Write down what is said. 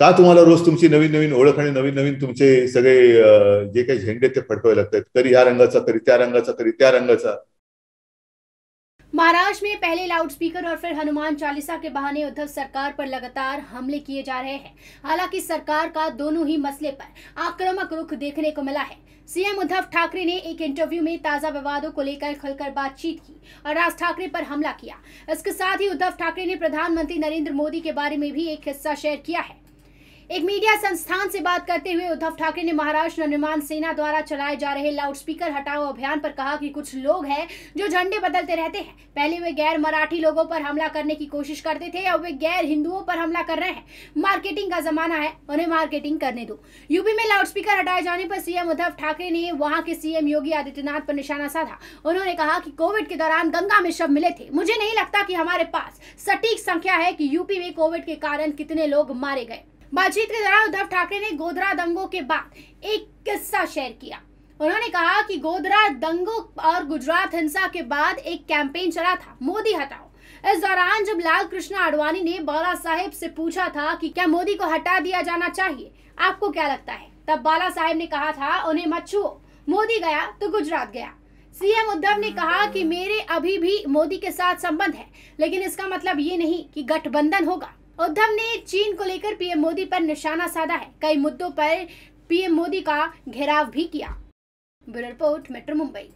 का तुम्हाला रोज तुमची नवीन नवीन ओळख आणि नवीन नवीन तुमचे सगळे जे काही झेंडे ते फडकवावे लागतात कधी ह्या रंगाचा कधी त्या रंगाचा कधी त्या रंगाचा महाराष्ट्र में पहले लाउडस्पीकर और फिर हनुमान चालीसा के बहाने उद्धव सरकार पर लगातार हमले किए जा रहे हैं हालांकि सरकार का दोनों ही मसले पर आक्रामक रुख देखने को मिला है सीएम उद्धव ठाकरे ने एक इंटरव्यू में ताजा विवादों को लेकर खुलकर बातचीत की और राज ठाकरे पर हमला किया इसके साथ ही उद्धव ठाकरे ने प्रधानमंत्री नरेंद्र मोदी के बारे में भी एक हिस्सा शेयर किया है एक मीडिया संस्थान से बात करते हुए उद्धव ठाकरे ने महाराष्ट्र नवनिर्माण सेना द्वारा चलाए जा रहे लाउडस्पीकर हटाओ अभियान पर कहा कि कुछ लोग हैं जो झंडे बदलते रहते हैं पहले वे गैर मराठी लोगों पर हमला करने की कोशिश करते थे अब वे गैर हिंदुओं पर हमला कर रहे हैं मार्केटिंग का जमाना है उन्हें मार्केटिंग करने दो यूपी में स्पीकर हटाए जाने पर सीएम उद्धव ठाकरे ने वहां के सीएम योगी आदित्यनाथ पर निशाना साधा उन्होंने कहा कि कोविड के दौरान गंगा में शव मिले थे मुझे नहीं लगता कि हमारे पास सटीक संख्या है कि यूपी में कोविड के कारण कितने लोग मारे गए बातचीत के दौरान उद्धव ठाकरे ने गोधरा दंगों के बाद एक किस्सा शेयर किया उन्होंने कहा कि गोधरा दंगों और गुजरात हिंसा के बाद एक कैंपेन चला था मोदी हटाओ इस दौरान जब लाल कृष्ण आडवाणी ने बाला साहेब से पूछा था कि क्या मोदी को हटा दिया जाना चाहिए आपको क्या लगता है तब बाला साहेब ने कहा था उन्हें मत छुओ मोदी गया तो गुजरात गया सीएम उद्धव ने कहा कि मेरे अभी भी मोदी के साथ संबंध है लेकिन इसका मतलब ये नहीं कि गठबंधन होगा उद्धव ने चीन को लेकर पीएम मोदी पर निशाना साधा है कई मुद्दों पर पीएम मोदी का घेराव भी किया ब्यूरो रिपोर्ट मेट्रो मुंबई